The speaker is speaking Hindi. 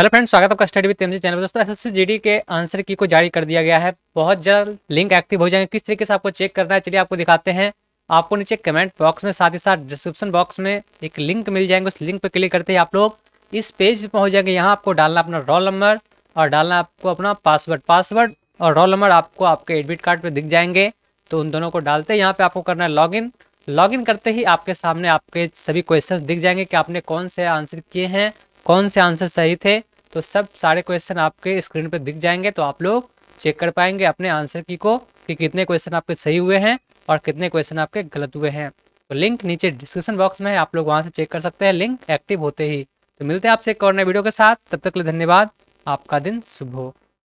हेलो फ्रेंड्स स्वागत आपका स्टडी विद तेमजी चैनल पर दोस्तों एसएससी जीडी के आंसर की को जारी कर दिया गया है बहुत जल्द लिंक एक्टिव हो जाएंगे किस तरीके से आपको चेक करना है चलिए आपको दिखाते हैं आपको नीचे कमेंट बॉक्स में साथ ही साथ डिस्क्रिप्शन बॉक्स में एक लिंक मिल जाएंगे उस लिंक पर क्लिक करते ही आप लोग इस पेज पर हो जाएंगे यहाँ आपको डालना अपना रोल नंबर और डालना आपको अपना पासवर्ड पासवर्ड और रोल नंबर आपको आपके एडमिट कार्ड पर दिख जाएंगे तो उन दोनों को डालते यहाँ पर आपको करना है लॉगिन लॉगिन करते ही आपके सामने आपके सभी क्वेश्चन दिख जाएंगे कि आपने कौन से आंसर किए हैं कौन से आंसर सही थे तो सब सारे क्वेश्चन आपके स्क्रीन पर दिख जाएंगे तो आप लोग चेक कर पाएंगे अपने आंसर की को कि कितने क्वेश्चन आपके सही हुए हैं और कितने क्वेश्चन आपके गलत हुए हैं तो लिंक नीचे डिस्क्रिप्शन बॉक्स में है आप लोग वहां से चेक कर सकते हैं लिंक एक्टिव होते ही तो मिलते हैं आपसे एक और नए वीडियो के साथ तब तक के लिए धन्यवाद आपका दिन शुभ हो